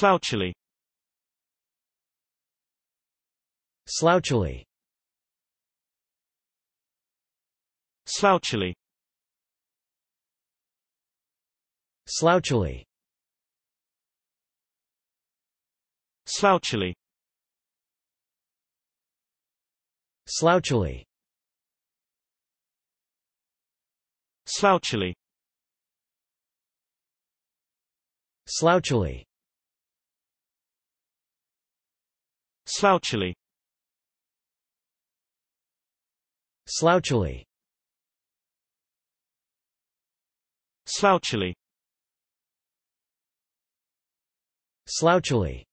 Slouchily Slouchily Slouchily Slouchily Slouchily Slouchily Slouchily Slouchily Slouchily Slouchily Slouchily Slouchily